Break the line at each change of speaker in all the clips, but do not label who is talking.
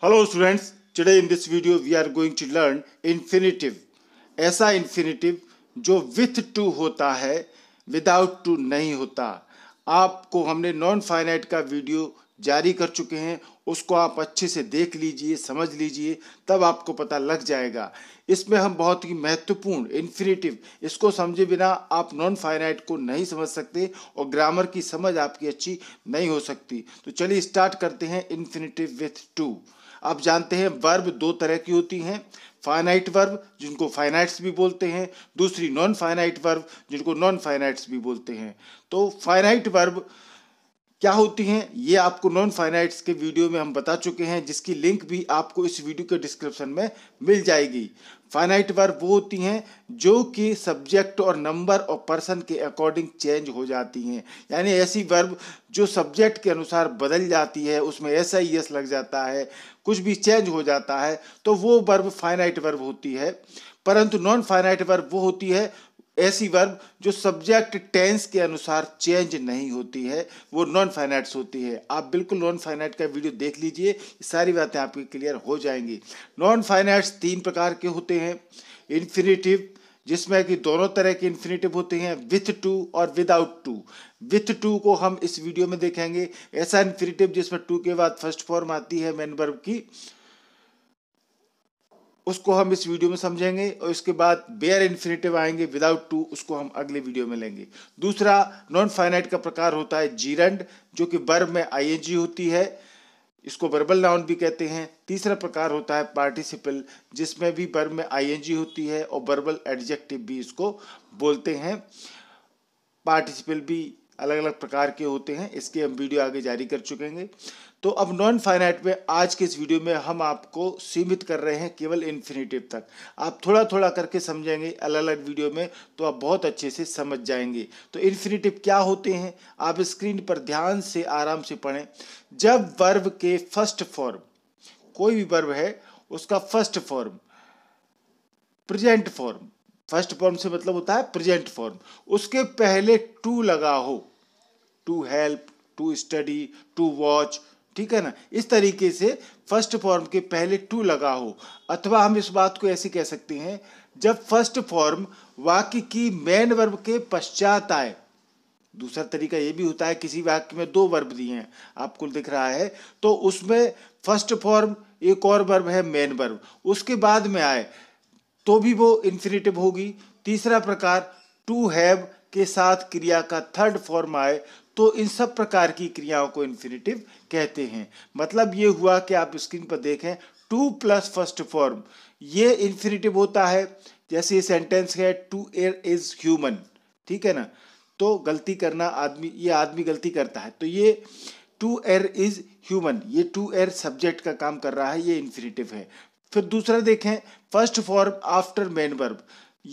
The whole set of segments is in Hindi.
Hello students, today in this video we are going to learn infinitive. ऐसा infinitive जो with to होता है without to नहीं होता आपको हमने non finite का video जारी कर चुके हैं उसको आप अच्छे से देख लीजिए समझ लीजिए तब आपको पता लग जाएगा इसमें हम बहुत ही महत्वपूर्ण इन्फिनेटिव इसको समझे बिना आप नॉन फाइनाइट को नहीं समझ सकते और ग्रामर की समझ आपकी अच्छी नहीं हो सकती तो चलिए स्टार्ट करते हैं इन्फिनेटिव विथ टू आप जानते हैं वर्ब दो तरह की होती हैं फाइनाइट वर्ब जिनको फाइनाइट्स भी बोलते हैं दूसरी नॉन फाइनाइट वर्ब जिनको नॉन फाइनाइट्स भी बोलते हैं तो फाइनाइट वर्ब क्या होती हैं ये आपको नॉन फाइनाइट्स के वीडियो में हम बता चुके हैं जिसकी लिंक भी आपको इस वीडियो के डिस्क्रिप्शन में मिल जाएगी फाइनाइट वर्ब वो होती हैं जो कि सब्जेक्ट और नंबर और पर्सन के अकॉर्डिंग चेंज हो जाती हैं यानी ऐसी वर्ब जो सब्जेक्ट के अनुसार बदल जाती है उसमें एस आई एस लग जाता है कुछ भी चेंज हो जाता है तो वो वर्ब फाइनाइट वर्ब होती है परंतु नॉन फाइनाइट वर्ब वो होती है ऐसी वर्ब जो सब्जेक्ट टेंस के अनुसार चेंज नहीं होती है वो नॉन फाइनाइट्स होती है आप बिल्कुल नॉन फाइनाइट का वीडियो देख लीजिए सारी बातें आपकी क्लियर हो जाएंगी नॉन फाइनाइट्स तीन प्रकार के होते हैं इन्फिनेटिव जिसमें कि दोनों तरह के इन्फिनेटिव होते हैं विथ टू और विदाउट टू विथ टू को हम इस वीडियो में देखेंगे ऐसा इन्फिनेटिव जिसमें टू के बाद फर्स्ट फॉर्म आती है मेन वर्ब की उसको हम इस वीडियो में समझेंगे और इसके बाद बेयर इन्फिनेटिव आएंगे विदाउट टू उसको हम अगले वीडियो में लेंगे दूसरा नॉन फाइनाइट का प्रकार होता है जीरंड जो कि बर्ब में आईएनजी होती है इसको वर्बल नाउन भी कहते हैं तीसरा प्रकार होता है पार्टिसिपल जिसमें भी बर्ब में आईएनजी होती है और वर्बल एडजेक्टिव भी इसको बोलते हैं पार्टिसिपल भी अलग अलग प्रकार के होते हैं इसके हम वीडियो आगे जारी कर चुकेंगे तो अब नॉन फाइनाइट में आज के इस वीडियो में हम आपको सीमित कर रहे हैं केवल इन्फिनेटिव तक आप थोड़ा थोड़ा करके समझेंगे अलग अलग वीडियो में तो आप बहुत अच्छे से समझ जाएंगे तो इन्फिनेटिव क्या होते हैं आप स्क्रीन पर ध्यान से आराम से पढ़ें जब वर्ब के फर्स्ट फॉर्म कोई भी वर्ब है उसका first form present form first form से मतलब होता है प्रेजेंट फॉर्म उसके पहले टू लगा हो to help to study to watch ठीक है ना इस तरीके से फर्स्ट फॉर्म के पहले टू लगा हो अथवा हम इस बात को ऐसे कह सकते हैं जब फर्स्ट फॉर्म वाक्य की मेन वर्ब के पश्चात आए दूसरा तरीका ये भी होता है किसी वाक्य में दो वर्ब दिए हैं आपको दिख रहा है तो उसमें फर्स्ट फॉर्म एक और वर्ब है मेन वर्ब उसके बाद में आए तो भी वो इन्फिनेटिव होगी तीसरा प्रकार टू हैव के साथ क्रिया का थर्ड फॉर्म आए तो इन सब प्रकार की क्रियाओं को इन्फिनेटिव कहते हैं मतलब ये हुआ कि आप स्क्रीन पर देखें टू प्लस फर्स्ट फॉर्म ये इन्फिनेटिव होता है जैसे ये सेंटेंस है टू एयर इज ह्यूमन ठीक है ना तो गलती करना आदमी ये आदमी गलती करता है तो ये टू एयर इज ह्यूमन ये टू एयर सब्जेक्ट का काम कर रहा है ये इन्फिनेटिव है फिर दूसरा देखें first form after main verb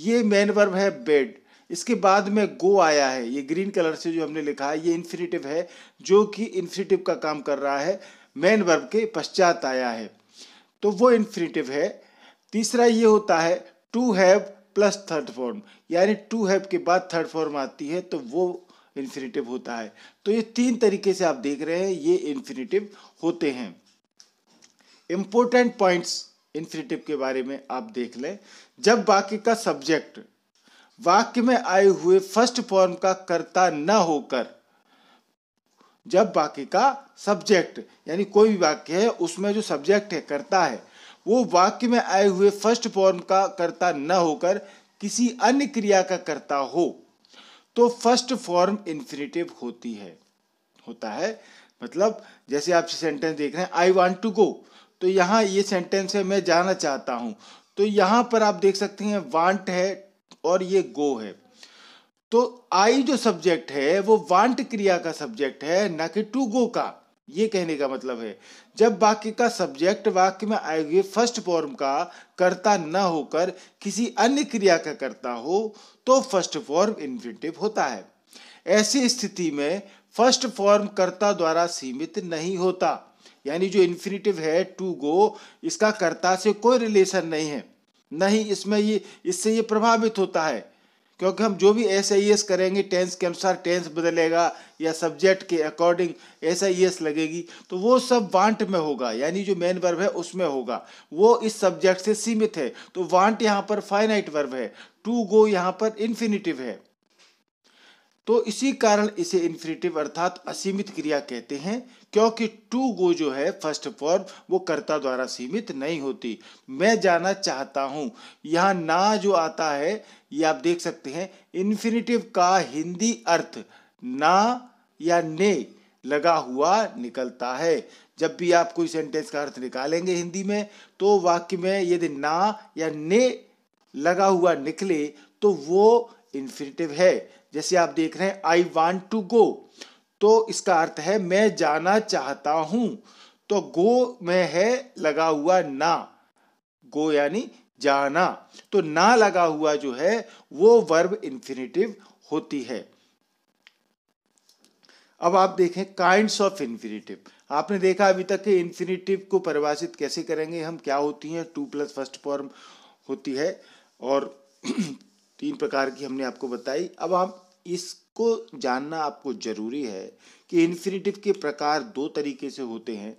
ये मैन वर्ब है बेड इसके बाद में गो आया है ये ग्रीन कलर से जो हमने लिखा है ये इन्फिनेटिव है जो कि इन्फिनेटिव का काम कर रहा है मेन वर्ब के पश्चात आया है तो वो इन्फिनेटिव है तीसरा ये होता है to have plus third form यानी टू हैव के बाद थर्ड फॉर्म आती है तो वो इन्फिनेटिव होता है तो ये तीन तरीके से आप देख रहे हैं ये इन्फिनेटिव होते हैं इम्पोर्टेंट पॉइंट्स इन्फिनेटिव के बारे में आप देख लें जब वाक्य का सब्जेक्ट वाक्य में आए हुए फर्स्ट फॉर्म का कर्ता न होकर जब वाक्य का सब्जेक्ट यानी कोई भी वाक्य है उसमें जो सब्जेक्ट है कर्ता है वो वाक्य में आए हुए फर्स्ट फॉर्म का कर्ता न होकर किसी अन्य क्रिया का कर्ता हो तो फर्स्ट फॉर्म इन्फिनेटिव होती है होता है मतलब जैसे आप सेंटेंस देख रहे हैं आई वॉन्ट टू गो तो यहाँ ये सेंटेंस है मैं जाना चाहता हूँ तो यहाँ पर आप देख सकते हैं वांट है और ये गो है तो आई जो सब्जेक्ट है वो वांट क्रिया का सब्जेक्ट है ना कि टू गो का ये कहने का मतलब है जब वाक्य का सब्जेक्ट वाक्य में आए हुए फर्स्ट फॉर्म का कर्ता न होकर किसी अन्य क्रिया का कर्ता हो तो फर्स्ट फॉर्म इन्फिनेटिव होता है ऐसी स्थिति में फर्स्ट फॉर्म कर्ता द्वारा सीमित नहीं होता यानी जो इन्फिनेटिव है टू गो इसका कर्ता से कोई रिलेशन नहीं है नहीं इसमें ये इससे ये प्रभावित होता है क्योंकि हम जो भी एस आई एस करेंगे टेंस के अनुसार टेंस बदलेगा या सब्जेक्ट के अकॉर्डिंग एस आई एस लगेगी तो वो सब वांट में होगा यानी जो मेन वर्ब है उसमें होगा वो इस सब्जेक्ट से सीमित है तो वांट यहाँ पर फाइनाइट वर्ब है टू गो यहाँ पर इन्फिनिटिव है तो इसी कारण इसे इन्फिनेटिव अर्थात असीमित क्रिया कहते हैं क्योंकि टू गो जो है फर्स्ट फॉर्म वो कर्ता द्वारा सीमित नहीं होती मैं जाना चाहता हूँ यहाँ ना जो आता है ये आप देख सकते हैं इन्फिनेटिव का हिंदी अर्थ ना या ने लगा हुआ निकलता है जब भी आप कोई सेंटेंस का अर्थ निकालेंगे हिंदी में तो वाक्य में यदि ना या ने लगा हुआ निकले तो वो इन्फिनेटिव है जैसे आप देख रहे हैं आई वॉन्ट टू गो तो इसका अर्थ है मैं जाना चाहता हूं तो गो में है लगा हुआ ना गो यानी जाना तो ना लगा हुआ जो है वो वर्ब इन्फिनेटिव होती है अब आप देखें काइंड्स ऑफ इन्फिनेटिव आपने देखा अभी तक कि इन्फिनेटिव को परिभाषित कैसे करेंगे हम क्या होती हैं टू प्लस फर्स्ट फॉर्म होती है और तीन प्रकार की हमने आपको बताई अब हम इसको जानना आपको ज़रूरी है कि इन्फिनिटिव के प्रकार दो तरीके से होते हैं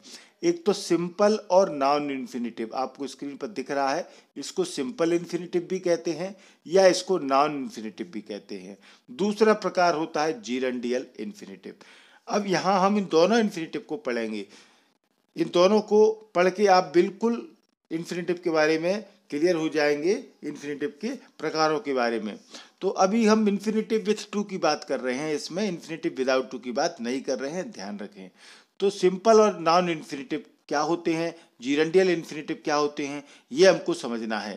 एक तो सिंपल और नॉन इन्फिनिटिव आपको स्क्रीन पर दिख रहा है इसको सिंपल इन्फिनिटिव भी कहते हैं या इसको नॉन इन्फिनिटिव भी कहते हैं दूसरा प्रकार होता है जीरंडियल इन्फिनिटिव अब यहाँ हम इन दोनों इन्फिनिटिव को पढ़ेंगे इन दोनों को पढ़ के आप बिल्कुल इन्फिनिटिव के बारे में क्लियर हो जाएंगे इन्फिनिटिव के प्रकारों के बारे में तो अभी हम इन्फिनेटिव विथ टू की बात कर रहे हैं इसमें इन्फिनेटिव विदाउट टू की बात नहीं कर रहे हैं ध्यान रखें तो सिंपल और नॉन इन्फिनेटिव क्या होते हैं जीरेंडियल इन्फिनेटिव क्या होते हैं ये हमको समझना है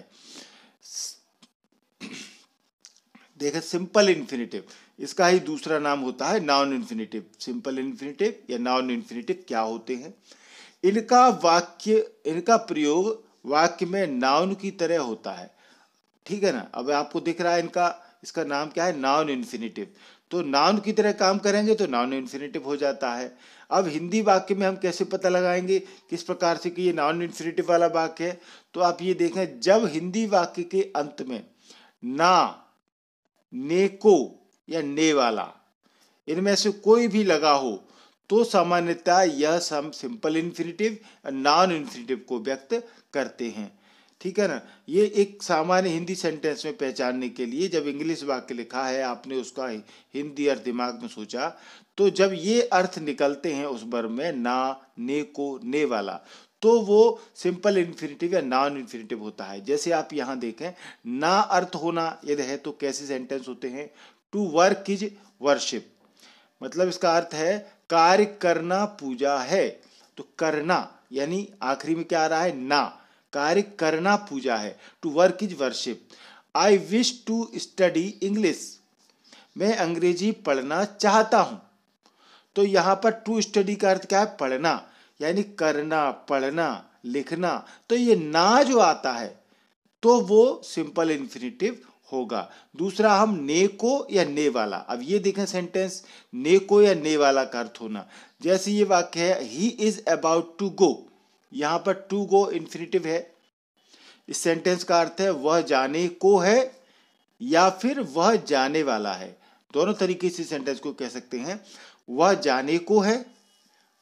देखें सिंपल इन्फिनेटिव इसका ही दूसरा नाम होता है नॉन इन्फिनेटिव सिंपल इन्फिनेटिव या नॉन इन्फिनेटिव क्या होते हैं इनका वाक्य इनका प्रयोग वाक्य में नाउन की तरह होता है ठीक है ना अब आपको दिख रहा है इनका इसका नाम क्या है नाउन इन्फिनेटिव तो नाउन की तरह काम करेंगे तो नाउन इन्फिनेटिव हो जाता है अब हिंदी वाक्य में हम कैसे पता लगाएंगे किस प्रकार से कि ये नॉन इन्फिनेटिव वाला वाक्य है तो आप ये देखें जब हिंदी वाक्य के अंत में ना ने को या ने वाला इनमें से कोई भी लगा हो तो सामान्यतः यह सम सिंपल इन्फिनेटिव नॉन इन्फिनेटिव को व्यक्त करते हैं ठीक है ना ये एक सामान्य हिंदी सेंटेंस में पहचानने के लिए जब इंग्लिश वाक्य लिखा है आपने उसका हिंदी अर्थ दिमाग में सोचा तो जब ये अर्थ निकलते हैं उस बर में ना ने को ने वाला तो वो सिंपल इन्फिनेटिव या नॉन इन्फिनेटिव होता है जैसे आप यहाँ देखें ना अर्थ होना यदि है तो कैसे सेंटेंस होते हैं टू वर्क इज वर्शिप मतलब इसका अर्थ है कार्य करना पूजा है तो करना यानी आखिरी में क्या आ रहा है ना कार्य करना पूजा है to work is worship I wish to study English मैं अंग्रेजी पढ़ना चाहता हूँ तो यहाँ पर टू स्टडी का अर्थ क्या है पढ़ना यानी करना पढ़ना लिखना तो ये ना जो आता है तो वो सिंपल इन्फिनिटिव होगा दूसरा हम ने को या ने वाला अब ये देखें सेंटेंस ने को या ने वाला का अर्थ होना जैसे ये वाक्य है he is about to go यहाँ पर टू गो इन्फिनिटिव है इस सेंटेंस का अर्थ है वह जाने को है या फिर वह जाने वाला है दोनों तरीके से सेंटेंस को कह सकते हैं वह जाने को है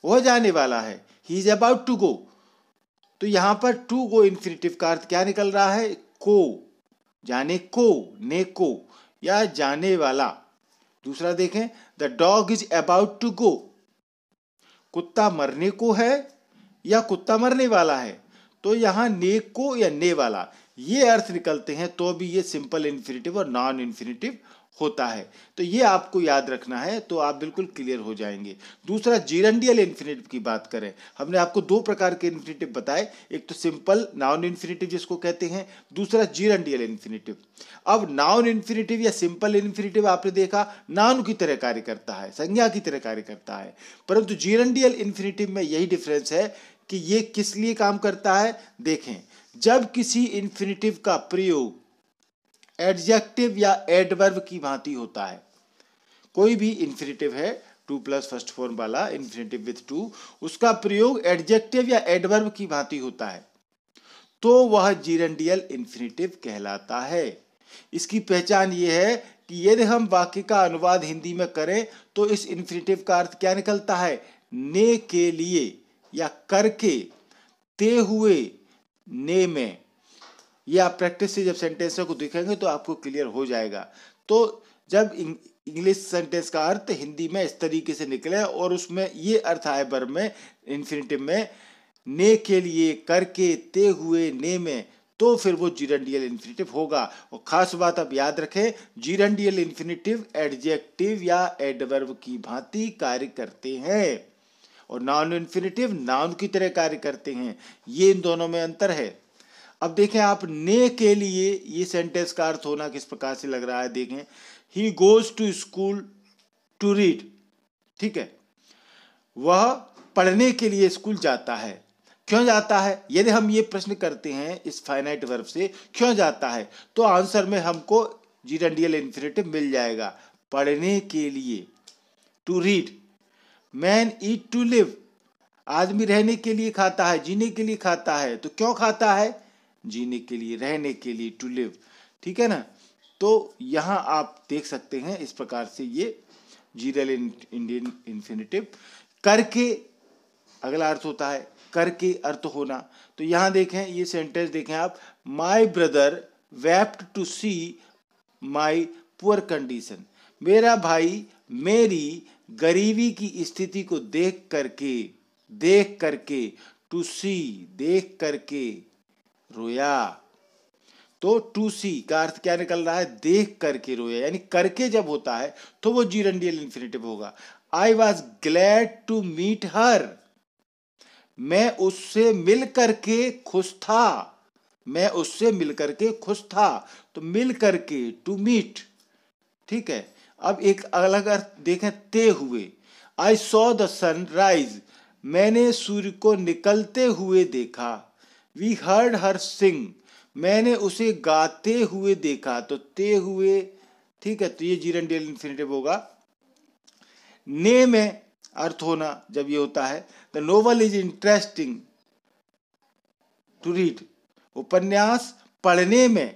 वह जाने वाला है he is about to go तो यहां पर टू गो इन्फिनेटिव का अर्थ क्या निकल रहा है को जाने को ने को या जाने वाला दूसरा देखें the dog is about to go कुत्ता मरने को है या कुत्ता मरने वाला है तो यहाँ ने को या ने वाला ये अर्थ निकलते हैं तो भी ये सिंपल इन्फिनेटिव और नॉन इन्फिनेटिव होता है तो ये आपको याद रखना है तो आप बिल्कुल क्लियर हो जाएंगे दूसरा जीरंडियल इन्फिनेटिव की बात करें हमने आपको दो प्रकार के इन्फिनेटिव बताए एक तो सिंपल नाउन इन्फिनेटिव जिसको कहते हैं दूसरा जीरंडियल इन्फिनेटिव अब नाउन इन्फिनेटिव या सिंपल इन्फिनेटिव आपने देखा नाउन की तरह कार्य करता है संज्ञा की तरह कार्य करता है परंतु जीरंडियल इन्फिनेटिव में यही डिफरेंस है कि ये किस लिए काम करता है देखें जब किसी इन्फिनिटिव का प्रयोग एडजेक्टिव या एडवर्ब की भांति होता है कोई भी इन्फिनिटिव है टू प्लस फर्स्ट फॉर्म वाला इन्फिनिटिव विथ टू उसका प्रयोग एडजेक्टिव या एडवर्ब की भांति होता है तो वह जीरेंडियल इन्फिनिटिव कहलाता है इसकी पहचान यह है कि यदि हम वाक्य का अनुवाद हिंदी में करें तो इस इन्फिनिटिव का अर्थ क्या निकलता है ने के लिए या करके ते हुए ने में ये आप प्रैक्टिस से जब सेंटेंस को दिखेंगे तो आपको क्लियर हो जाएगा तो जब इंग्लिश सेंटेंस का अर्थ हिंदी में इस तरीके से निकले और उसमें ये अर्थ आए बर में इन्फिनेटिव में ने के लिए करके ते हुए ने में तो फिर वो जीरेंडियल इन्फिनेटिव होगा और खास बात आप याद रखें जीरेंडियल इन्फिनेटिव एडजेक्टिव या एडवर्ब की भांति कार्य करते हैं और नॉन इन्फिनेटिव नाउन की तरह कार्य करते हैं ये इन दोनों में अंतर है अब देखें आप ने के लिए ये सेंटेंस का अर्थ होना किस प्रकार से लग रहा है देखें he goes to school to read ठीक है वह पढ़ने के लिए स्कूल जाता है क्यों जाता है यदि हम ये प्रश्न करते हैं इस फाइनाइट वर्ब से क्यों जाता है तो आंसर में हमको जीरंडियल इन्फिनेटिव मिल जाएगा पढ़ने के लिए to read man eat to live आदमी रहने के लिए खाता है जीने के लिए खाता है तो क्यों खाता है जीने के लिए रहने के लिए टू लिव ठीक है ना तो यहाँ आप देख सकते हैं इस प्रकार से ये जीरल इंडियन इन्फिनेटिव करके अगला अर्थ होता है करके अर्थ होना तो यहाँ देखें ये सेंटेंस देखें आप my brother wept to see my poor condition मेरा भाई मेरी गरीबी की स्थिति को देख करके देख करके टूसी देख करके रोया तो टूसी का अर्थ क्या निकल रहा है देख करके रोया यानी करके जब होता है तो वो जीरंडियल इन्फिनेटिव होगा I was glad to meet her मैं उससे मिल करके खुश था मैं उससे मिल करके खुश था तो मिल करके टू मीट ठीक है अब एक अलग अर्थ देखें ते हुए आई सॉ द राइज मैंने सूर्य को निकलते हुए देखा वी हर्ड हर सिंग मैंने उसे गाते हुए देखा तो ते हुए ठीक है तो ये जीरन डेल इन्फिनेटिव होगा ने में अर्थ होना जब ये होता है the novel is interesting to read उपन्यास पढ़ने में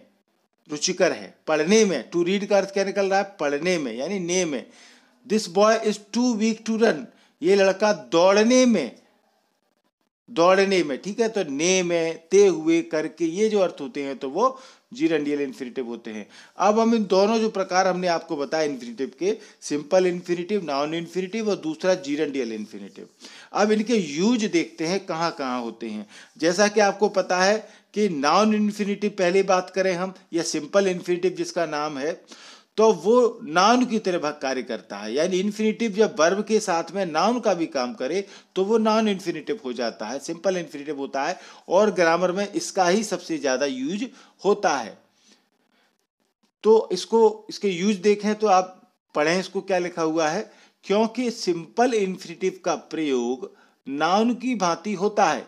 रुचिकर है पढ़ने में टू रीड का अर्थ क्या निकल रहा है पढ़ने में यानी ने में this boy is too weak to run ये लड़का दौड़ने में दौड़ने में ठीक है तो ने में ते हुए करके ये जो अर्थ होते हैं तो वो जीरंडियल इन्फिनिटिव होते हैं अब हम इन दोनों जो प्रकार हमने आपको बताया इन्फिनिटिव के सिंपल इन्फिनिटिव नॉन इन्फिनिटिव और दूसरा जीरंडियल इन्फिनिटिव अब इनके यूज देखते हैं कहाँ कहाँ होते हैं जैसा कि आपको पता है कि नॉन इन्फिनेटिव पहले बात करें हम या सिंपल इन्फिनेटिव जिसका नाम है तो वो नाउन की तरह कार्य करता है यानी इन्फिनेटिव जब वर्ब के साथ में नाउन का भी काम करे तो वो नॉन इन्फिनेटिव हो जाता है सिंपल इन्फिनेटिव होता है और ग्रामर में इसका ही सबसे ज़्यादा यूज होता है तो इसको इसके यूज देखें तो आप पढ़ें इसको क्या लिखा हुआ है क्योंकि सिंपल इन्फिनेटिव का प्रयोग नाउन की भांति होता है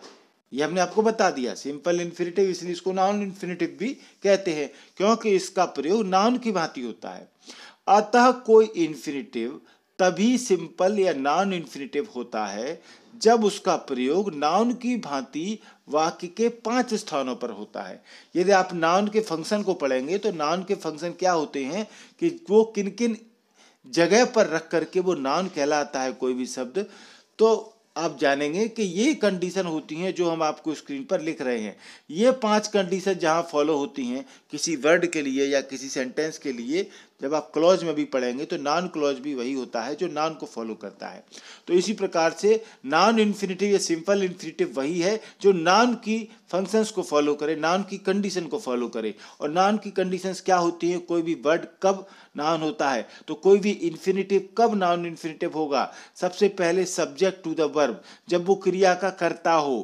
ये हमने आपको बता दिया सिंपल इन्फिनेटिव इसलिए इसको नॉन इन्फिनेटिव भी कहते हैं क्योंकि इसका प्रयोग नाउन की भांति होता है अतः कोई इन्फिनेटिव तभी सिंपल या नॉन इन्फिनेटिव होता है जब उसका प्रयोग नाउन की भांति वाक्य के पांच स्थानों पर होता है यदि आप नाउन के फंक्शन को पढ़ेंगे तो नाउन के फंक्शन क्या होते हैं कि वो किन किन जगह पर रख करके वो नाउन कहलाता है कोई भी शब्द तो आप जानेंगे कि ये कंडीशन होती हैं जो हम आपको स्क्रीन पर लिख रहे हैं ये पांच कंडीशन जहां फॉलो होती हैं किसी वर्ड के लिए या किसी सेंटेंस के लिए जब आप क्लॉज में भी पढ़ेंगे तो नॉन क्लॉज भी वही होता है जो नॉन को फॉलो करता है तो इसी प्रकार से नॉन इन्फिनेटिव या सिंपल इन्फिनेटिव वही है जो नॉन की फंक्शंस को फॉलो करे नाउन की कंडीशन को फॉलो करे और नाउन की कंडीशंस क्या होती है कोई भी वर्ड कब नाउन होता है तो कोई भी इन्फिनेटिव कब नाउन इन्फिनेटिव होगा सबसे पहले सब्जेक्ट टू द वर्ब जब वो क्रिया का कर्ता हो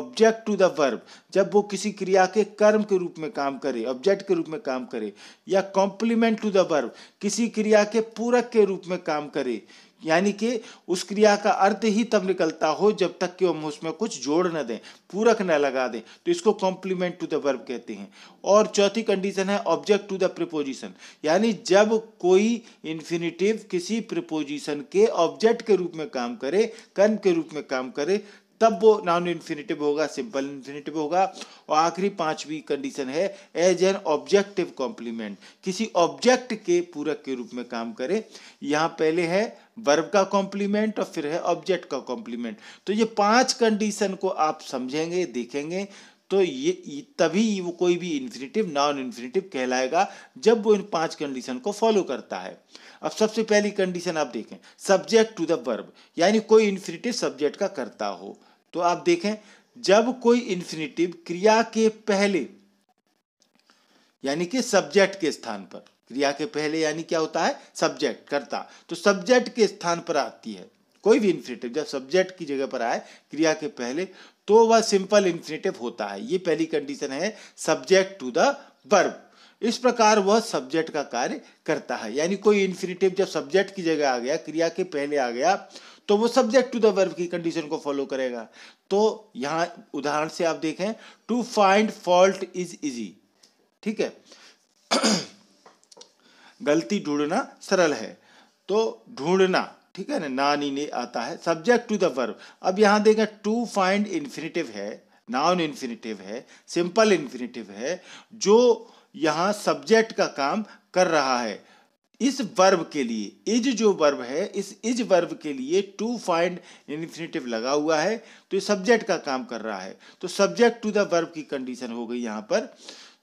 ऑब्जेक्ट टू द वर्ब जब वो किसी क्रिया के कर्म के रूप में काम करे ऑब्जेक्ट के रूप में काम करे या कॉम्प्लीमेंट टू द वर्ब किसी क्रिया के पूरक के रूप में काम करे यानी कि उस क्रिया का अर्थ ही तब निकलता हो जब तक कि हम उसमें कुछ जोड़ न दें पूरक न लगा दें तो इसको कॉम्प्लीमेंट टू द वर्ब कहते हैं और चौथी कंडीशन है ऑब्जेक्ट टू द प्रिपोजिशन यानी जब कोई इन्फिनिटिव किसी प्रिपोजिशन के ऑब्जेक्ट के रूप में काम करे कर्म के रूप में काम करे तब वो नॉन इन्फिनेटिव होगा सिंपल इन्फिनेटिव होगा और आखिरी पांचवी कंडीशन है एज एन ऑब्जेक्टिव कॉम्प्लीमेंट किसी ऑब्जेक्ट के पूरक के रूप में काम करे यहाँ पहले है वर्ब का कॉम्प्लीमेंट और फिर है ऑब्जेक्ट का कॉम्प्लीमेंट तो ये पांच कंडीशन को आप समझेंगे देखेंगे तो ये तभी वो कोई भी इन्फिनेटिव नॉन इन्फिनेटिव कहलाएगा जब वो इन पांच कंडीशन को फॉलो करता है अब सबसे पहली कंडीशन आप देखें सब्जेक्ट टू द वर्ब यानी कोई इन्फिनेटिव सब्जेक्ट का करता हो तो आप देखें जब कोई इन्फिनेटिव क्रिया के पहले यानी कि सब्जेक्ट के स्थान पर क्रिया के पहले यानी क्या होता है सब्जेक्ट करता तो सब्जेक्ट के स्थान पर आती है कोई भी इन्फिनेटिव जब सब्जेक्ट की जगह पर आए क्रिया के पहले तो वह सिंपल इन्फिनेटिव होता है ये पहली कंडीशन है सब्जेक्ट टू द वर्ब इस प्रकार वह सब्जेक्ट का कार्य करता है यानी कोई इन्फिनेटिव जब सब्जेक्ट की जगह आ गया क्रिया के पहले आ गया तो वो सब्जेक्ट टू द वर्ब की कंडीशन को फॉलो करेगा तो यहां उदाहरण से आप देखें to find fault is easy ठीक है गलती ढूंढना सरल है तो ढूंढना ठीक है ना नानी ने आता है सब्जेक्ट टू द वर्ब अब यहां देखें टू फाइंड इन्फिनेटिव है नाउन इन्फिनेटिव है सिंपल इन्फिनेटिव है जो यहां सब्जेक्ट का काम कर रहा है इस वर्ब के लिए इज जो वर्ब है इस इज वर्ब के लिए टू फाइंड इन्फिनेटिव लगा हुआ है तो ये सब्जेक्ट का काम कर रहा है तो सब्जेक्ट टू द वर्ब की कंडीशन हो गई यहाँ पर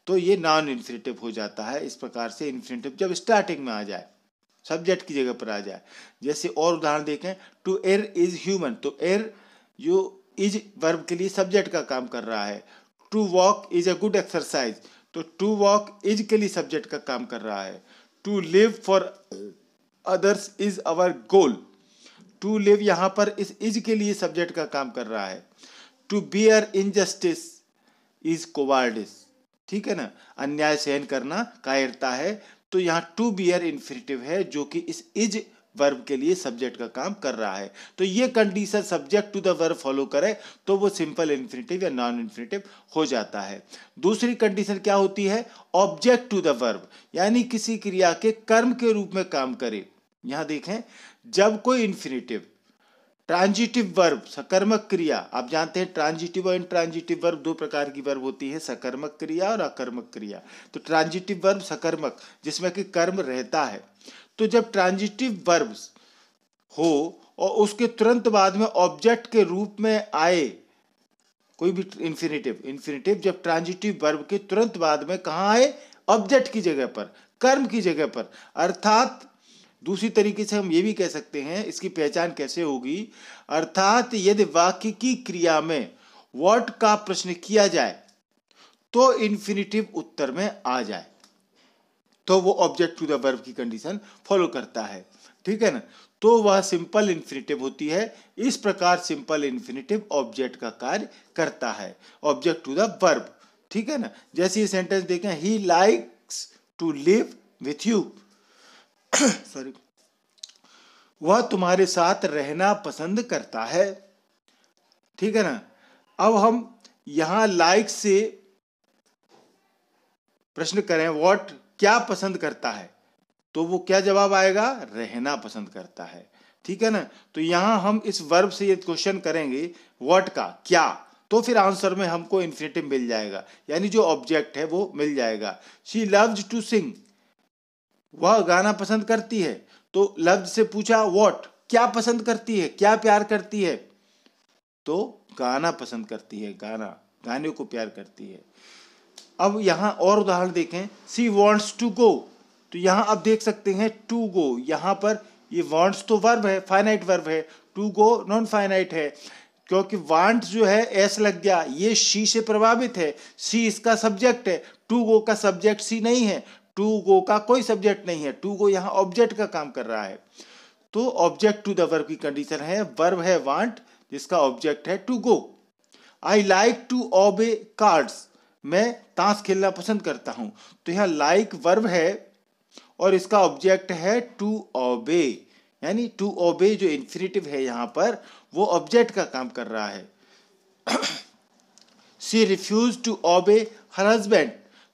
तो ये नॉन इन्फिनेटिव हो जाता है इस प्रकार से इन्फिनेटिव जब स्टार्टिंग में आ जाए सब्जेक्ट की जगह पर आ जाए जैसे और उदाहरण देखें टू एयर इज ह्यूमन तो एयर जो इज वर्ब के लिए सब्जेक्ट का काम कर रहा है to walk is a good exercise तो टू वॉक इज के लिए सब्जेक्ट का काम कर रहा है to live for others is our goal to live यहाँ पर इस इज के लिए सब्जेक्ट का काम कर रहा है to bear injustice is cowardice ठीक है ना अन्याय सहन करना कायरता है तो यहाँ टू बियर इन्फिनेटिव है जो कि इस इज वर्ब के लिए सब्जेक्ट का काम कर रहा है तो ये condition subject to the verb follow करे तो वो सिंपल इन्फिनेटिव या नॉन इन्फिनेटिव हो जाता है दूसरी कंडीशन क्या होती है ऑब्जेक्ट टू द वर्ब यानी किसी क्रिया के कर्म के रूप में काम करे यहां देखें जब कोई इन्फिनेटिव ट्रांजिटिव वर्ब सकर्मक क्रिया आप जानते हैं ट्रांजिटिव और इंट्रांजिटिव वर्ब दो प्रकार की वर्ब होती है सकर्मक क्रिया और अकर्मक क्रिया तो ट्रांजिटिव वर्ब सकर्मक जिसमें कि कर्म रहता है तो जब ट्रांजिटिव वर्ब्स हो और उसके तुरंत बाद में ऑब्जेक्ट के रूप में आए कोई भी इन्फिनेटिव इन्फिनेटिव जब ट्रांजिटिव वर्ब के तुरंत बाद में कहाँ आए ऑब्जेक्ट की जगह पर कर्म की जगह पर अर्थात दूसरी तरीके से हम ये भी कह सकते हैं इसकी पहचान कैसे होगी अर्थात यदि वाक्य की क्रिया में वॉट का प्रश्न किया जाए तो इन्फिनेटिव उत्तर में आ जाए तो वो ऑब्जेक्ट टू द वर्ब की कंडीशन फॉलो करता है ठीक है ना तो वह सिंपल इन्फिनेटिव होती है इस प्रकार सिंपल इन्फिनेटिव ऑब्जेक्ट का कार्य करता है ऑब्जेक्ट टू द वर्ब ठीक है ना जैसे ये सेंटेंस देखें he likes to live with you sorry वह तुम्हारे साथ रहना पसंद करता है ठीक है ना अब हम यहां लाइक से प्रश्न करें व्हाट क्या पसंद करता है तो वो क्या जवाब आएगा रहना पसंद करता है ठीक है ना तो यहां हम इस वर्ब से ये क्वेश्चन करेंगे व्हाट का क्या तो फिर आंसर में हमको इन्फिनेटिव मिल जाएगा यानी जो ऑब्जेक्ट है वो मिल जाएगा शी लव्ज टू सिंग वह गाना पसंद करती है तो लव्ज से पूछा वॉट क्या पसंद करती है क्या प्यार करती है तो गाना पसंद करती है गाना गाने को प्यार करती है अब यहाँ और उदाहरण देखें सी वॉन्ट्स टू गो तो यहाँ आप देख सकते हैं टू गो यहाँ पर ये वॉन्ट्स तो वर्ब है फाइनाइट वर्ब है टू गो नॉन फाइनाइट है क्योंकि वांट जो है एस लग गया ये शी से प्रभावित है सी इसका सब्जेक्ट है टू गो का सब्जेक्ट सी नहीं है टू गो का कोई सब्जेक्ट नहीं है टू गो यहाँ ऑब्जेक्ट का काम कर रहा है तो ऑब्जेक्ट टू द वर्ब की कंडीशन है वर्ब है वांट जिसका ऑब्जेक्ट है to go I like to obey cards मैं ताश खेलना पसंद करता हूँ तो यह लाइक वर्ब है और इसका ऑब्जेक्ट है टू ओबे यानी टू ओबे जो इन्फिनेटिव है यहाँ पर वो ऑब्जेक्ट का काम कर रहा है सी refuse to obey her husband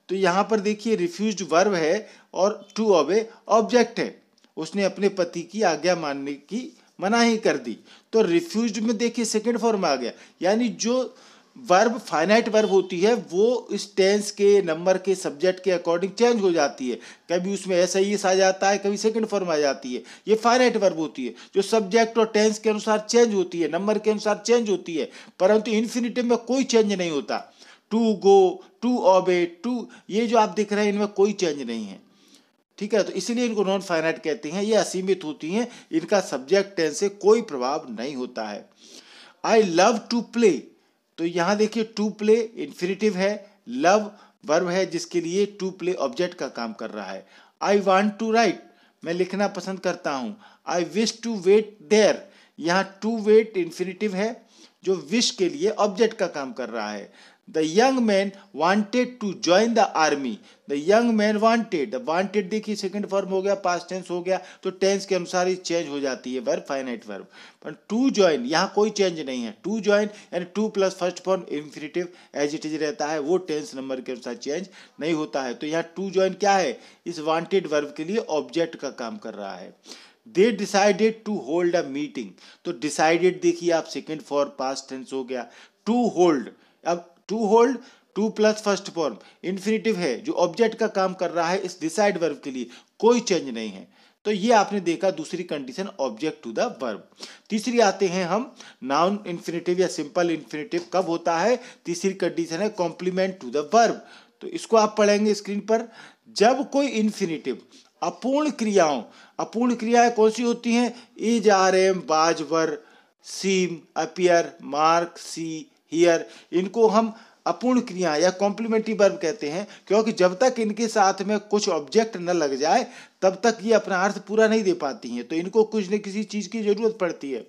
तो यहाँ पर देखिए रिफ्यूज वर्ब है और टू ओबे ऑब्जेक्ट है उसने अपने पति की आज्ञा मानने की मना ही कर दी तो रिफ्यूज में देखिए सेकेंड फॉर्म आ गया यानी जो वर्ब फाइनाइट वर्ब होती है वो इस टेंस के नंबर के सब्जेक्ट के अकॉर्डिंग चेंज हो जाती है कभी उसमें ऐसा ही आ जाता है कभी सेकंड फॉर्म आ जाती है ये फाइनाइट वर्ब होती है जो सब्जेक्ट और टेंस के अनुसार चेंज होती है नंबर के अनुसार चेंज होती है परंतु इन्फिनिटिव में कोई चेंज नहीं होता to go to obey to ये जो आप देख रहे हैं इनमें कोई चेंज नहीं है ठीक है तो इसलिए इनको नॉन फाइनाइट कहते हैं ये असीमित होती हैं इनका सब्जेक्ट टेंस से कोई प्रभाव नहीं होता है आई लव टू प्ले तो यहां देखिए टू प्ले इन्फिनेटिव है लव वर्ब है जिसके लिए टू प्ले ऑब्जेक्ट का काम कर रहा है आई वॉन्ट टू राइट मैं लिखना पसंद करता हूँ I wish to wait there यहाँ टू वेट इन्फिनेटिव है जो विश के लिए ऑब्जेक्ट का काम कर रहा है The young man wanted to join the army. The young man wanted. Wanted देखिए सेकंड फॉर्म हो गया पास्ट टेंस हो गया तो टेंस के अनुसार ही चेंज हो जाती है वर्ब फाइनाइट वर्ब पर टू ज्वाइन यहाँ कोई चेंज नहीं है टू ज्वाइन यानी to plus first form infinitive as it is रहता है वो टेंस नंबर के अनुसार चेंज नहीं होता है तो यहाँ टू ज्वाइन क्या है इस वांटेड वर्ब के लिए ऑब्जेक्ट का काम कर रहा है they decided to hold a meeting तो डिसाइडेड देखिए आप सेकेंड फॉर पास्ट टेंस हो गया टू होल्ड अब to hold to plus first form infinitive है जो ऑब्जेक्ट का काम कर रहा है इस डिसाइड वर्ब के लिए कोई चेंज नहीं है तो ये आपने देखा दूसरी condition object to the verb तीसरी आते हैं हम नाउन इन्फिनेटिव या सिंपल इन्फिनेटिव कब होता है तीसरी कंडीशन है कॉम्प्लीमेंट टू द वर्ब तो इसको आप पढ़ेंगे स्क्रीन पर जब कोई इन्फिनेटिव अपूर्ण क्रियाओं अपूर्ण क्रियाएं कौन सी होती हैं इज आर एम बाजवर seem appear mark see hear इनको हम अपूर्ण क्रिया या कॉम्प्लीमेंट्री वर्ब कहते हैं क्योंकि जब तक इनके साथ में कुछ ऑब्जेक्ट न लग जाए तब तक ये अपना अर्थ पूरा नहीं दे पाती हैं तो इनको कुछ न किसी चीज़ की ज़रूरत पड़ती है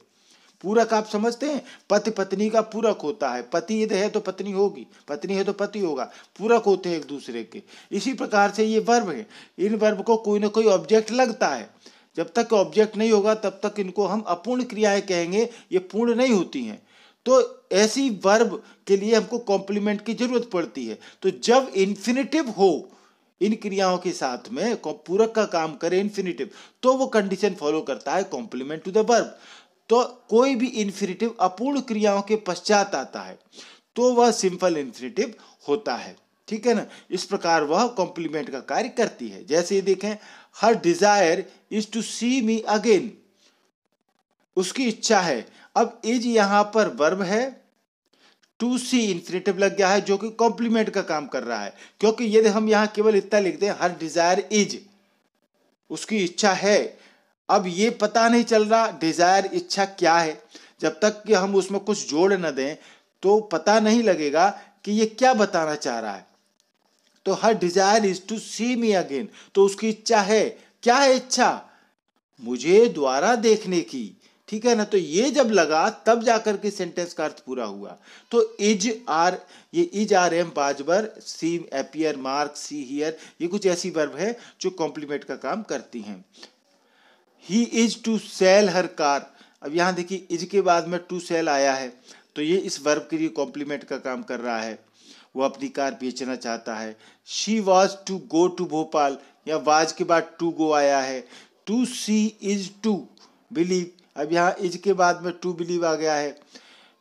पूरक आप समझते हैं पति पत्नी का पूरक होता है पति यदि है तो पत्नी होगी पत्नी है तो पति होगा पूरक होते हैं एक दूसरे के इसी प्रकार से ये वर्ब है इन वर्ब को कोई ना कोई ऑब्जेक्ट लगता है जब तक ऑब्जेक्ट नहीं होगा तब तक इनको हम अपूर्ण क्रियाएं कहेंगे ये पूर्ण नहीं होती हैं तो ऐसी वर्ब के लिए हमको कॉम्प्लीमेंट की जरूरत पड़ती है तो जब इन्फिनेटिव हो इन क्रियाओं के साथ में पूरक का काम करे इन्फिनेटिव तो वो कंडीशन फॉलो करता है कॉम्प्लीमेंट टू द वर्ब तो कोई भी इन्फिनेटिव अपूर्ण क्रियाओं के पश्चात आता है तो वह सिंपल इन्फिनेटिव होता है ठीक है ना इस प्रकार वह कॉम्प्लीमेंट का कार्य करती है जैसे ये देखें her desire is to see me again उसकी इच्छा है अब इज यहां पर वर्ब है टू सी इंफिनेटिव लग गया है जो कि कॉम्प्लीमेंट का काम कर रहा है क्योंकि यदि हम यहां केवल इतना लिख हैं हर डिजायर इज उसकी इच्छा है अब ये पता नहीं चल रहा डिजायर इच्छा क्या है जब तक कि हम उसमें कुछ जोड़ न दें तो पता नहीं लगेगा कि ये क्या बताना चाह रहा है तो her desire is to see me again तो उसकी इच्छा है क्या है इच्छा मुझे द्वारा देखने की ठीक है ना तो ये जब लगा तब जाकर के सेंटेंस का अर्थ पूरा हुआ तो इज आर ये इज आर एम बाजबर see appear mark see hear ये कुछ ऐसी वर्ब है जो कॉम्प्लीमेंट का काम करती हैं he is to sell her car अब यहाँ देखिए इज के बाद में टू सेल आया है तो ये इस वर्ब के लिए कॉम्प्लीमेंट का काम कर रहा है वो अपनी कार बेचना चाहता है she was to go to Bhopal या वाज के बाद टू गो आया है to see is to believe अब यहाँ इज के बाद में टू बिलीव आ गया है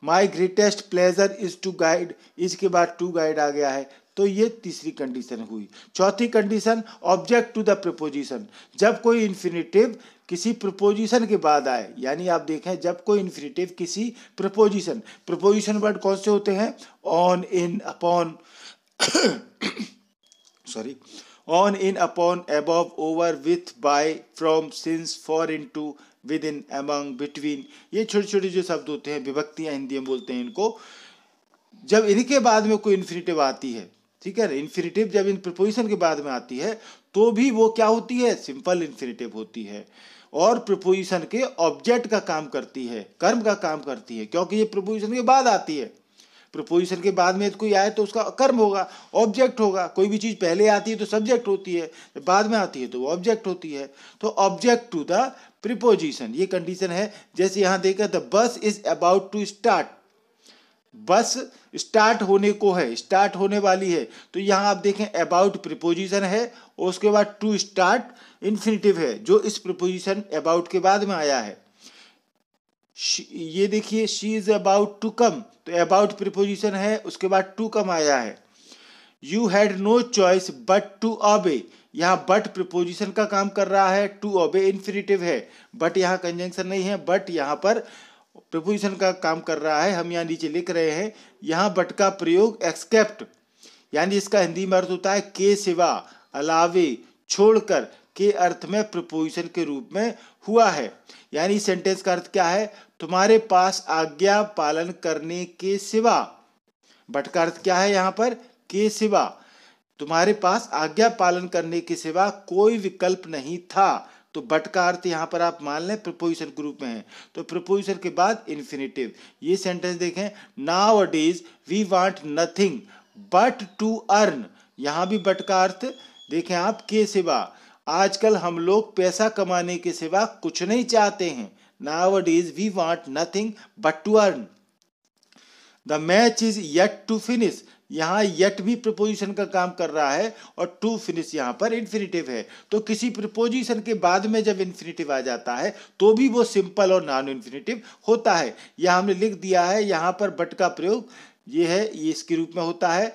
my greatest pleasure is to guide is के बाद टू गाइड आ गया है तो ये तीसरी कंडीशन हुई चौथी condition object to the preposition जब कोई इन्फिनेटिव किसी प्रपोजिशन के बाद आए यानी आप देखें जब कोई इन्फिनेटिव किसी प्रपोजिशन प्रपोजिशन वर्ड कौन से होते हैं on in upon sorry on in upon above over with by from since for in to with in among between ये छोटे छोटे जो शब्द होते हैं विभक्तियाँ हिंदी में बोलते हैं इनको जब इनके बाद में कोई इन्फिनेटिव आती है ठीक है इन्फिनेटिव जब इन प्रपोजिशन के बाद में आती है तो भी वो क्या होती है सिंपल इन्फिनेटिव होती है और प्रपोजिशन के ऑब्जेक्ट का काम करती है कर्म का काम करती है क्योंकि ये प्रपोजिशन के बाद आती है प्रपोजिशन के बाद में कोई आए तो उसका कर्म होगा ऑब्जेक्ट होगा कोई भी चीज़ पहले आती है तो सब्जेक्ट होती है बाद में आती है तो वो ऑब्जेक्ट होती है तो ऑब्जेक्ट टू द प्रिपोजिशन ये कंडीशन है जैसे यहां देखा the bus is about to start bus start होने को है स्टार्ट होने वाली है तो यहां आप देखें अबाउट प्रिपोजिशन है और उसके बाद टू स्टार्ट इंफिनिटिव है जो इस प्रिपोजिशन अबाउट के बाद में आया है ये देखिए she is about to come तो अबाउट प्रिपोजिशन है उसके बाद टू कम आया है you had no choice but to obey यहाँ बट प्रपोजिशन का काम कर रहा है टू ऑबे इन्फिनेटिव है बट यहाँ कंजंक्शन नहीं है बट यहाँ पर प्रपोजिशन का काम कर रहा है हम यहाँ नीचे लिख रहे हैं यहाँ बट का प्रयोग एक्सकेप्ट यानी इसका हिंदी में अर्थ होता है के सिवा अलावे छोड़कर के अर्थ में प्रपोजिशन के रूप में हुआ है यानी सेंटेंस का अर्थ क्या है तुम्हारे पास आज्ञा पालन करने के सिवा बट का अर्थ क्या है यहाँ पर के सिवा तुम्हारे पास आज्ञा पालन करने के सिवा कोई विकल्प नहीं था तो बट का अर्थ यहाँ पर आप मान लें प्रपोजिशन ग्रुप में है तो प्रपोजिशन के बाद इन्फिनेटिव ये सेंटेंस देखें nowadays we want nothing but to earn यहाँ भी बट का अर्थ देखें आप के सिवा आजकल हम लोग पैसा कमाने के सिवा कुछ नहीं चाहते हैं nowadays we want nothing but to earn the match is yet to finish यहाँ येट भी प्रपोजिशन का काम कर रहा है और टू फिनिश यहाँ पर इन्फिनिटिव है तो किसी प्रपोजिशन के बाद में जब इन्फिनिटिव आ जाता है तो भी वो सिंपल और नॉन इन्फिनिटिव होता है यह हमने लिख दिया है यहाँ पर बट का प्रयोग ये है ये इसके रूप में होता है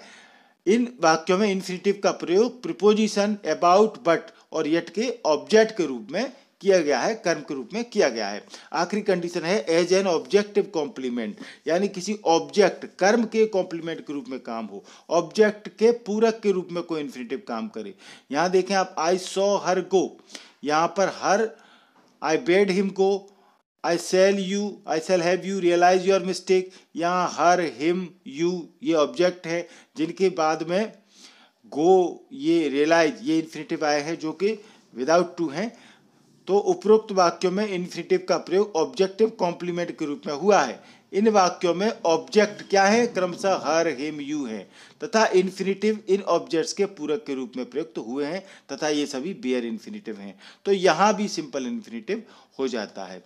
इन वाक्यों में इन्फिनिटिव का प्रयोग प्रिपोजिशन अबाउट बट और येट के ऑब्जेक्ट के रूप में किया गया है कर्म के रूप में किया गया है आखिरी कंडीशन है एज एन ऑब्जेक्टिव कॉम्प्लीमेंट यानी किसी ऑब्जेक्ट कर्म के कॉम्प्लीमेंट के रूप में काम हो ऑब्जेक्ट के पूरक के रूप में कोई इन्फिनेटिव काम करे यहाँ देखें आप आई सॉ हर गो यहाँ पर हर आई बेड हिम को I sell you I sell have you realise your mistake यहाँ हर हिम यू ये ऑब्जेक्ट है जिनके बाद में गो ये रियलाइज ये इन्फिनेटिव आए हैं जो कि विदाउट टू हैं तो उपरोक्त वाक्यों में इनिशिएटिव का प्रयोग ऑब्जेक्टिव कॉम्प्लीमेंट के रूप में हुआ है इन वाक्यों में ऑब्जेक्ट क्या है क्रमशः हर हिम यू है तथा इन्फिनिटिव इन ऑब्जेक्ट्स के पूरक के रूप में प्रयुक्त हुए हैं तथा ये सभी बियर इन्फिनिटिव हैं तो यहाँ भी सिंपल इन्फिनिटिव हो जाता है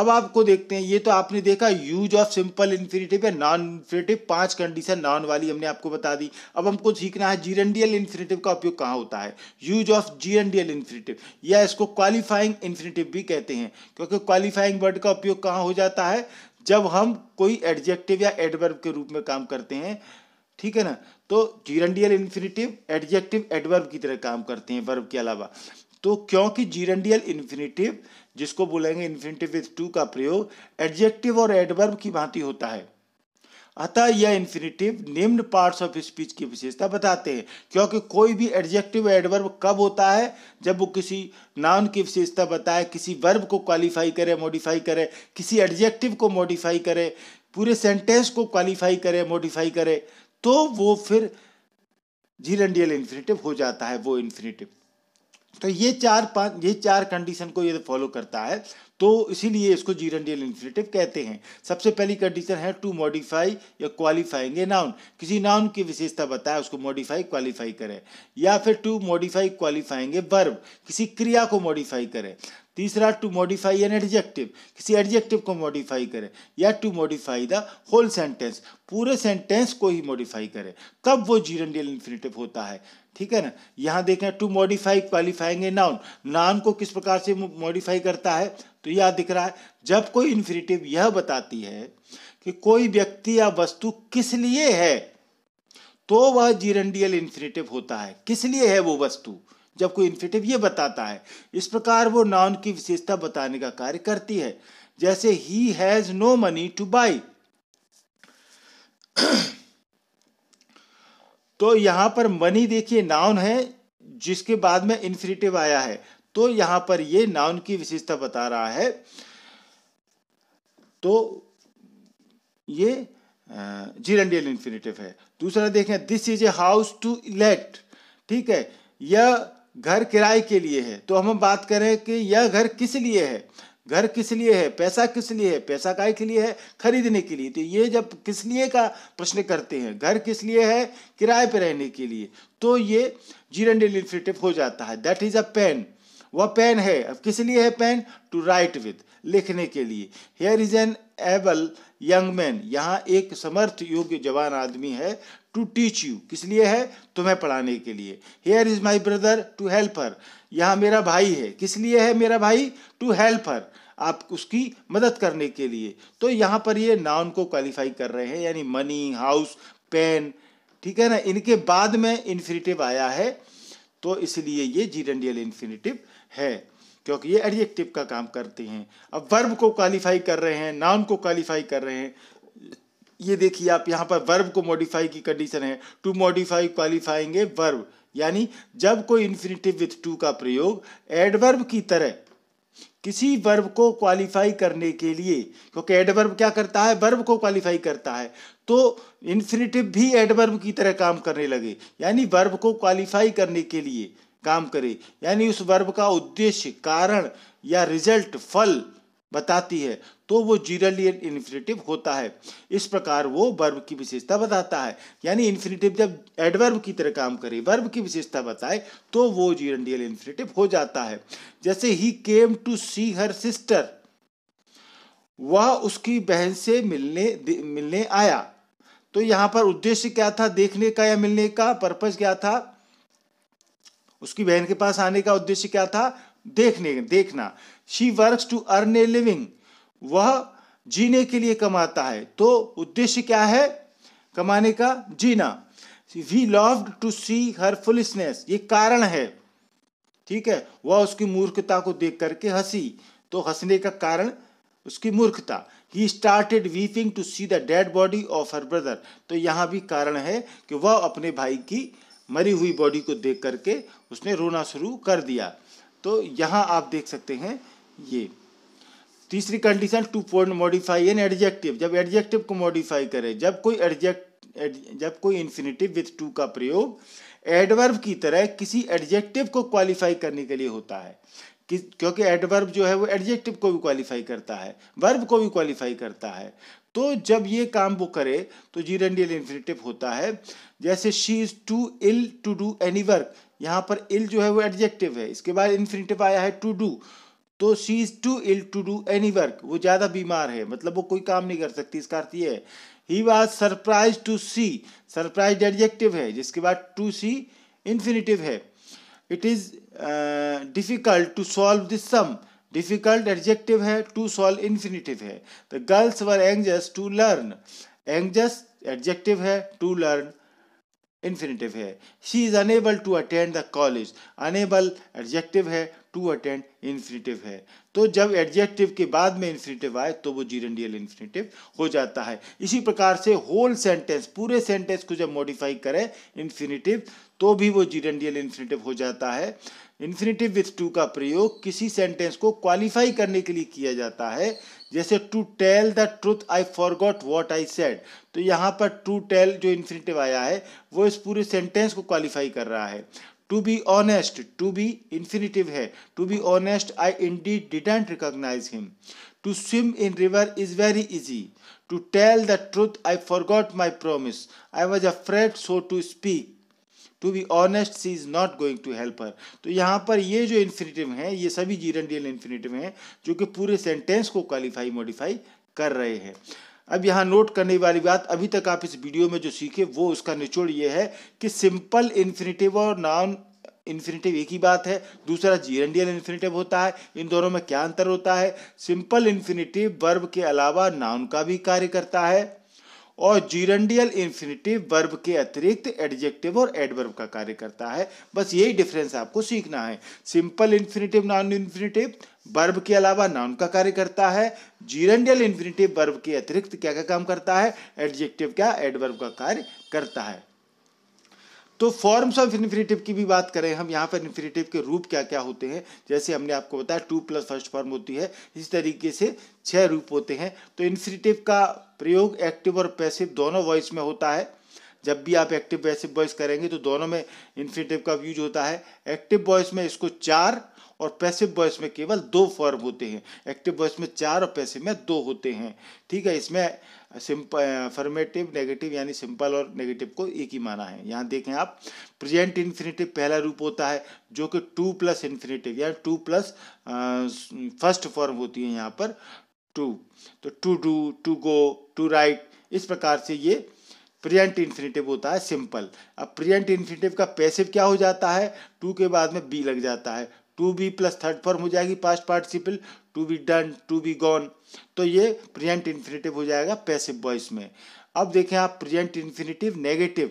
अब आपको देखते हैं ये तो आपने देखा यूज ऑफ सिंपल इन्फिनिटिव या नॉन इन्फिनिटिव पांच कंडीशन नॉन वाली हमने आपको बता दी अब हमको सीखना है जीरेंडियल इन्फिनिटिव का उपयोग कहाँ होता है यूज ऑफ जीरेंडियल इन्फिनिटिव या इसको क्वालिफाइंग इन्फिनिटिव भी कहते हैं क्योंकि क्वालिफाइंग वर्ड का उपयोग कहाँ हो जाता है जब हम कोई एडजेक्टिव या एडवर्ब के रूप में काम करते हैं ठीक है ना तो जीरंडियल इन्फिनिटिव एडजेक्टिव एडवर्ब की तरह काम करते हैं वर्ब के अलावा तो क्योंकि जीरंडियल इन्फिनिटिव जिसको बोलेंगे इन्फिनिटिव विथ टू का प्रयोग एडजेक्टिव और एडवर्ब की भांति होता है अतः यह इन्फिनेटिव निम्न पार्ट्स ऑफ स्पीच की विशेषता बताते हैं क्योंकि कोई भी एडजेक्टिव एडवर्ब कब होता है जब वो किसी नाउन की विशेषता बताए किसी वर्ब को क्वालिफाई करे मॉडिफाई करे किसी एडजेक्टिव को मॉडिफाई करे पूरे सेंटेंस को क्वालिफाई करे मॉडिफाई करे तो वो फिर जीरेंडियल इन्फिनेटिव हो जाता है वो इन्फिनेटिव तो ये चार पांच ये चार कंडीशन को ये फॉलो करता है तो इसीलिए इसको जीरेंडियल इन्फिनेटिव कहते हैं सबसे पहली कंडीशन है टू मॉडिफाई या क्वालिफाइंग ए नाउन किसी नाउन की विशेषता बताए उसको मॉडिफाई क्वालिफाई करे या फिर to modify qualifying a verb किसी क्रिया को मॉडिफाई करे तीसरा टू मॉडिफाई एन एडजेक्टिव किसी एडजेक्टिव को मॉडिफाई करे या to modify the whole sentence पूरे सेंटेंस को ही मॉडिफाई करे तब वो जीरेंडियल इन्फिनेटिव होता है ठीक है ना यहाँ देखें to modify qualifying a noun noun को किस प्रकार से मॉडिफाई करता है तो यह दिख रहा है जब कोई इन्फिनेटिव यह बताती है कि कोई व्यक्ति या वस्तु किस लिए है तो वह जीरंडियल इन्फिनेटिव होता है किस लिए है वो वस्तु जब कोई इन्फिनेटिव ये बताता है इस प्रकार वो नाउन की विशेषता बताने का कार्य करती है जैसे he has no money to buy तो यहां पर मनी देखिए नाउन है जिसके बाद में इन्फिनेटिव आया है तो यहां पर ये नाउन की विशेषता बता रहा है तो ये जीरंडियल इन्फिनेटिव है दूसरा देखें this is a house to elect ठीक है यह घर किराए के लिए है तो हम बात करें कि यह घर किस लिए है घर किस लिए है पैसा किस लिए है पैसा काय के लिए है खरीदने के लिए तो ये जब किस लिए का प्रश्न करते हैं घर किस लिए है किराए पर रहने के लिए तो ये जीरंडियल इन्फिनेटिव हो जाता है दैट इज अ पेन वह पेन है अब किस लिए है पेन टू राइट विथ लिखने के लिए here is an able young man यहाँ एक समर्थ योग्य जवान आदमी है टू टीच यू किस लिए है तुम्हें पढ़ाने के लिए here is my brother to help her यहाँ मेरा भाई है किस लिए है मेरा भाई टू हेल्प हर आप उसकी मदद करने के लिए तो यहाँ पर ये नाउन को क्वालिफाई कर रहे हैं यानी मनी हाउस पेन ठीक है ना इनके बाद में इन्फिनेटिव आया है तो इसलिए ये जीरेंडियल इन्फिनेटिव है क्योंकि ये एडजेक्टिव का काम करती हैं अब वर्ब को क्वालिफाई कर रहे हैं नाउन को क्वालिफाई कर रहे हैं ये देखिए आप यहाँ पर वर्ब को मॉडिफाई की कंडीशन है to modify qualifying a verb यानी जब कोई इन्फिनिटिव विथ टू का प्रयोग एडवर्ब की तरह किसी वर्ब को क्वालिफाई करने के लिए क्योंकि एडवर्ब क्या करता है वर्ब को क्वालिफाई करता है तो इन्फिनिटिव भी एडवर्ब की तरह काम करने लगे यानी वर्ब को क्वालिफाई करने के लिए काम करे यानी उस वर्ब का उद्देश्य कारण या रिजल्ट फल बताती है तो वो जीरलियन इन्फिनेटिव होता है इस प्रकार वो वर्ब की विशेषता बताता है यानी इन्फिनेटिव जब एडवर्ब की तरह काम करे वर्ब की विशेषता बताए तो वो जीरलियन इन्फिनेटिव हो जाता है जैसे ही came to see her sister वह उसकी बहन से मिलने मिलने आया तो यहाँ पर उद्देश्य क्या था देखने का या मिलने का पर्पज क्या था उसकी बहन के पास आने का उद्देश्य क्या था देखने देखना she work to earn a living वह जीने के लिए कमाता है तो उद्देश्य क्या है कमाने का जीना we love to see her foolishness ये कारण है ठीक है वह उसकी मूर्खता को देख करके हंसी तो हंसने का कारण उसकी मूर्खता ही started weeping to see the dead body of her brother तो यहां भी कारण है कि वह अपने भाई की मरी हुई बॉडी को देख करके उसने रोना शुरू कर दिया तो यहाँ आप देख सकते हैं ये तीसरी condition to point modify an adjective जब एडजेक्टिव को मॉडिफाई करें जब कोई एडजेक्ट जब कोई इन्फिनेटिव विथ टू का प्रयोग एडवर्ब की तरह किसी एडजेक्टिव को क्वालिफाई करने के लिए होता है कि क्योंकि एडवर्ब जो है वो एडजेक्टिव को भी क्वालिफाई करता है वर्ब को भी क्वालिफाई करता है तो जब ये काम वो करे तो जीरेंडियल इन्फिनेटिव होता है जैसे she is too ill to do any work यहाँ पर इल जो है वो एडजेक्टिव है इसके बाद इन्फिनेटिव आया है टू डू तो she is too ill to do any work वो ज़्यादा बीमार है मतलब वो कोई काम नहीं कर सकती इसका अर्थ ये है he was surprise to see surprise adjective है जिसके बाद टू सी इन्फिनेटिव है it is difficult to solve this sum difficult adjective है टू सॉल्व इन्फिनिटिव है the girls were anxious to learn anxious adjective है टू लर्न इन्फिनेटिव है she is unable to attend the college unable adjective है टू अटेंड इन्फिनेटिव है तो जब एडजेक्टिव के बाद में इन्फिनेटिव आए तो वो जीरेंडियल इन्फिनेटिव हो जाता है इसी प्रकार से होल सेंटेंस पूरे सेंटेंस को जब मॉडिफाई करें इन्फिनेटिव तो भी वो जीरेंडियल इन्फिनेटिव हो जाता है इन्फिनेटिव विथ टू का प्रयोग किसी सेंटेंस को क्वालिफाई करने के लिए किया जाता है जैसे to tell the truth I forgot what I said तो यहाँ पर टू टेल जो इन्फिनेटिव आया है वो इस पूरे सेंटेंस को क्वालिफाई कर रहा है to be honest to be infinitive है to be honest I didn't recognise him to swim in river is very easy to tell the truth I forgot my promise I was afraid so to speak to be honest she is not going to help her तो यहाँ पर ये जो इन्फिनेटिव हैं ये सभी जीरनडियल इन्फिनेटिव हैं जो कि पूरे सेंटेंस को क्वालिफाई मॉडिफाई कर रहे हैं अब यहाँ नोट करने वाली बात अभी तक आप इस वीडियो में जो सीखे वो उसका निचोड़ ये है कि सिंपल इन्फिनेटिव और नॉन इन्फिनेटिव एक ही बात है दूसरा जीरेंडियल इन्फिनेटिव होता है इन दोनों में क्या अंतर होता है सिंपल इन्फिनेटिव वर्ब के अलावा नाउन का भी कार्य करता है और जीरेंडियल इन्फिनिटिव वर्ब के अतिरिक्त एडजेक्टिव और एडवर्ब का कार्य करता है बस यही डिफरेंस आपको सीखना है simple infinitive non infinitive verb के अलावा नाउन का कार्य करता है जीरेंडियल इन्फिनिटिव वर्ब के अतिरिक्त क्या क्या काम करता है एडजेक्टिव क्या एडवर्ब का कार्य करता है तो फॉर्म्स ऑफ इन्फिनेटिव की भी बात करें हम यहाँ पर इन्फिनेटिव के रूप क्या क्या होते हैं जैसे हमने आपको बताया टू प्लस फर्स्ट फॉर्म होती है इस तरीके से छह रूप होते हैं तो इन्फ्रिटिव का प्रयोग एक्टिव और पैसिव दोनों वॉइस में होता है जब भी आप एक्टिव पैसिव वॉइस करेंगे तो दोनों में इन्फ्रिटिव का यूज होता है एक्टिव वॉइस में इसको चार और पैसिव वॉइस में केवल दो फॉर्म होते हैं एक्टिव वॉइस में चार और पैसिव में दो होते हैं ठीक है इसमें सिंपल फर्मेटिव नेगेटिव यानी सिंपल और नेगेटिव को एक ही माना है यहाँ देखें आप प्रेजेंट इन्फिनेटिव पहला रूप होता है जो कि टू प्लस इन्फिनेटिव यानी टू प्लस फर्स्ट फॉर्म होती है यहाँ पर टू तो to do to go to write इस प्रकार से ये प्रियंट इन्फिनेटिव होता है सिंपल अब प्रियंट इन्फिनेटिव का पैसिव क्या हो जाता है टू के बाद में बी लग जाता है to be plus third form हो जाएगी past participle to be done to be gone तो ये प्रियंट इन्फिनेटिव हो जाएगा पैसिव वॉइस में अब देखें आप प्रेजेंट इन्फिनेटिव नेगेटिव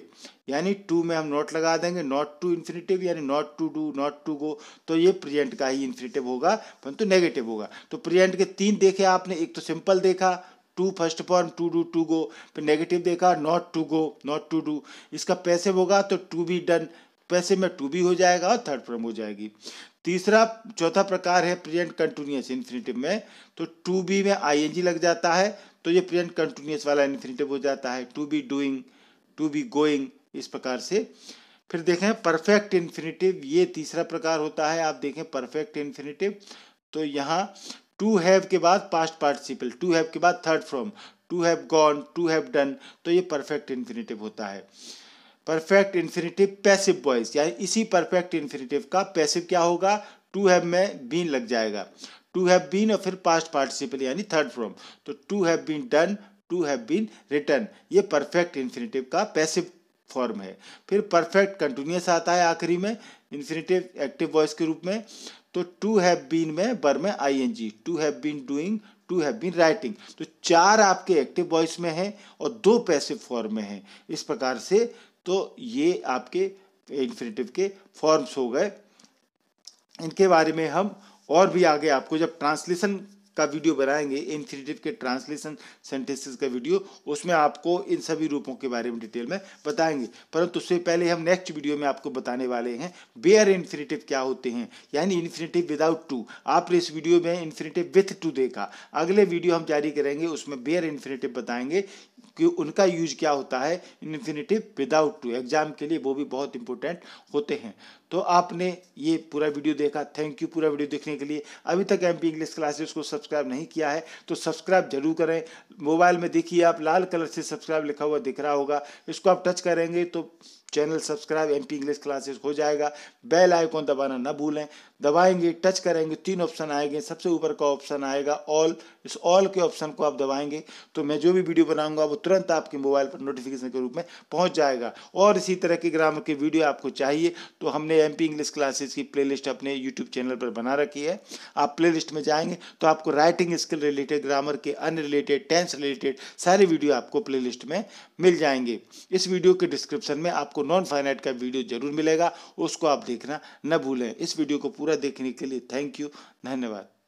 यानी टू में हम नॉट लगा देंगे नॉट टू इन्फिनेटिव यानी not to do not to go तो ये प्रेजेंट का ही इन्फिनेटिव होगा परंतु तो नेगेटिव होगा तो प्रेजेंट के तीन देखे आपने एक तो सिंपल देखा to first form to do to go फिर नेगेटिव देखा not to go not to do इसका पैसे होगा तो टू बी डन पैसे में टू भी हो जाएगा और थर्ड फॉर्म हो जाएगी तीसरा चौथा प्रकार है प्रेजेंट कंटिन्यूस इन्फिनेटिव में तो टू बी में आईएनजी लग जाता है तो ये प्रेजेंट कंटिन्यूस वाला इन्फिनेटिव हो जाता है to be doing to be going इस प्रकार से फिर देखें परफेक्ट इन्फिनेटिव ये तीसरा प्रकार होता है आप देखें परफेक्ट इन्फिनेटिव तो यहाँ टू हैव के बाद पास्ट पार्टिसिपल टू हैव के बाद third form to have gone to have done तो ये परफेक्ट इन्फिनेटिव होता है परफेक्ट इन्फिनेटिव पैसिव वॉइस यानी इसी परफेक्ट इन्फिनेटिव का पैसिव क्या होगा टू हैव में बीन लग जाएगा टू हैव बीन और फिर पास्ट पार्टिसिपल यानी थर्ड फॉर्म तो to have been done to have been written ये परफेक्ट इन्फिनेटिव का पैसिव फॉर्म है फिर परफेक्ट कंटिन्यूस आता है आखिरी में इन्फिनेटिव एक्टिव वॉइस के रूप में तो टू हैव बीन में बर में I N G to have been doing to have been writing तो चार आपके एक्टिव वॉइस में हैं और दो पैसिव फॉर्म में हैं इस प्रकार से तो ये आपके इन्फिनेटिव के फॉर्म्स हो गए इनके बारे में हम और भी आगे आपको जब ट्रांसलेशन का वीडियो बनाएंगे इन्फिनेटिव के ट्रांसलेशन सेंटेंसेस का वीडियो उसमें आपको इन सभी रूपों के बारे में डिटेल में बताएंगे परंतु उससे पहले हम नेक्स्ट वीडियो में आपको बताने वाले हैं बेयर इन्फिनेटिव क्या होते हैं यानी इन्फिनेटिव विदाउट टू आपने इस वीडियो में इन्फिनेटिव विथ टू देखा अगले वीडियो हम जारी करेंगे उसमें बेयर इन्फिनेटिव बताएंगे कि उनका यूज क्या होता है इन्फिनेटिव विदाउट टू एग्जाम के लिए वो भी बहुत इंपॉर्टेंट होते हैं तो आपने ये पूरा वीडियो देखा थैंक यू पूरा वीडियो देखने के लिए अभी तक एम पी इंग्लिश क्लासेस को सब्सक्राइब नहीं किया है तो सब्सक्राइब जरूर करें मोबाइल में देखिए आप लाल कलर से सब्सक्राइब लिखा हुआ दिख रहा होगा इसको आप टच करेंगे तो channel subscribe M English classes हो जाएगा बेल आइकॉन दबाना ना भूलें दबाएंगे टच करेंगे तीन ऑप्शन आएंगे सबसे ऊपर का ऑप्शन आएगा ऑल इस ऑल के ऑप्शन को आप दबाएंगे तो मैं जो भी वीडियो बनाऊंगा वो तुरंत आपके मोबाइल पर नोटिफिकेशन के रूप में पहुंच जाएगा और इसी तरह के ग्रामर की वीडियो आपको चाहिए तो हमने एम इंग्लिश क्लासेज की प्ले अपने यूट्यूब चैनल पर बना रखी है आप प्ले में जाएंगे तो आपको राइटिंग स्किल रिलेटेड ग्रामर के अन रिलेटेड टेंस रिलेटेड सारे वीडियो आपको प्ले में मिल जाएंगे इस वीडियो के डिस्क्रिप्शन में आपको आपको नॉन फाइनाइट का वीडियो जरूर मिलेगा उसको आप देखना न भूलें इस वीडियो को पूरा देखने के लिए थैंक यू धन्यवाद